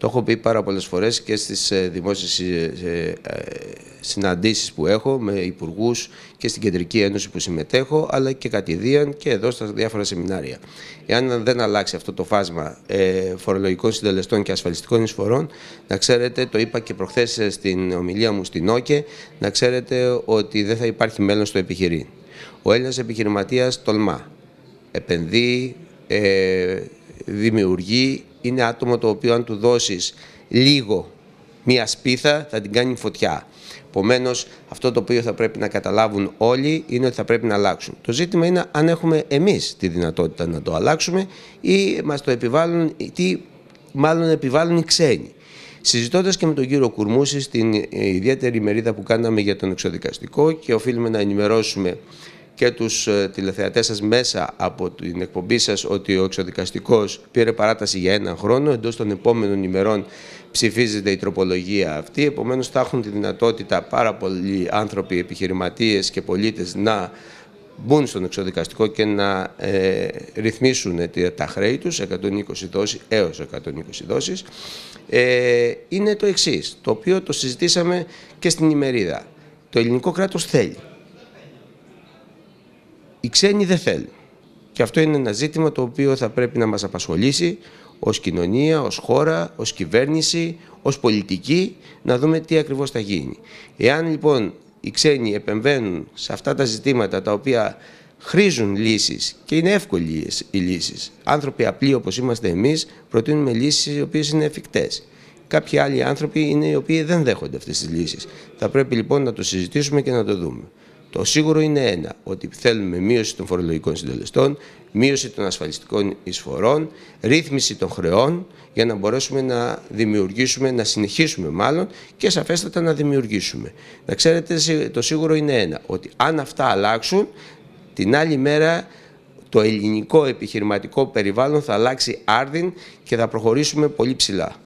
Το έχω πει πάρα πολλές φορές και στις ε, δημόσιες ε, ε, συναντήσεις που έχω με υπουργούς και στην Κεντρική Ένωση που συμμετέχω, αλλά και κατηδίαν και εδώ στα διάφορα σεμινάρια. Εάν δεν αλλάξει αυτό το φάσμα φορολογικών συντελεστών και ασφαλιστικών εισφορών, να ξέρετε, το είπα και προχθές στην ομιλία μου στην ΟΚΕ, να ξέρετε ότι δεν θα υπάρχει μέλλον στο επιχειρήν. Ο Έλληνας επιχειρηματίας τολμά, επενδύει, δημιουργεί είναι άτομο το οποίο αν του δώσεις λίγο μία σπίθα θα την κάνει φωτιά. Επομένως, αυτό το οποίο θα πρέπει να καταλάβουν όλοι είναι ότι θα πρέπει να αλλάξουν. Το ζήτημα είναι αν έχουμε εμείς τη δυνατότητα να το αλλάξουμε ή μας το επιβάλλουν, τι μάλλον επιβάλλουν οι ξένοι. Συζητώντας και με τον κύριο Κουρμούση στην ε, ιδιαίτερη μερίδα που κάναμε για τον εξοδικαστικό και οφείλουμε να ενημερώσουμε και τους ε, τηλεθεατές σας μέσα από την εκπομπή σας ότι ο εξοδικαστικός πήρε παράταση για έναν χρόνο. εντός των επόμενων ημερών ψηφίζεται η τροπολογία αυτή. Επομένως θα έχουν τη δυνατότητα πάρα πολλοί άνθρωποι, επιχειρηματίες και πολίτες να μπουν στον εξοδικαστικό και να ε, ρυθμίσουν τα χρέη τους, 120 δόσεις έως 120 δόσεις, ε, είναι το εξής, το οποίο το συζητήσαμε και στην ημερίδα. Το ελληνικό κράτος θέλει. Οι ξένοι δεν θέλουν. Και αυτό είναι ένα ζήτημα το οποίο θα πρέπει να μας απασχολήσει ως κοινωνία, ως χώρα, ως κυβέρνηση, ως πολιτική, να δούμε τι ακριβώς θα γίνει. Εάν λοιπόν οι ξένοι επεμβαίνουν σε αυτά τα ζητήματα τα οποία χρήζουν λύσεις και είναι εύκολες οι λύσεις. Άνθρωποι απλοί όπως είμαστε εμείς προτείνουμε λύσεις οι οποίες είναι εφικτές. Κάποιοι άλλοι άνθρωποι είναι οι οποίοι δεν δέχονται αυτές τις λύσεις. Θα πρέπει λοιπόν να το συζητήσουμε και να το δούμε. Το σίγουρο είναι ένα, ότι θέλουμε μείωση των φορολογικών συντελεστών, μείωση των ασφαλιστικών εισφορών, ρύθμιση των χρεών για να μπορέσουμε να δημιουργήσουμε, να συνεχίσουμε μάλλον και σαφέστατα να δημιουργήσουμε. Να ξέρετε, το σίγουρο είναι ένα, ότι αν αυτά αλλάξουν, την άλλη μέρα το ελληνικό επιχειρηματικό περιβάλλον θα αλλάξει άρδιν και θα προχωρήσουμε πολύ ψηλά.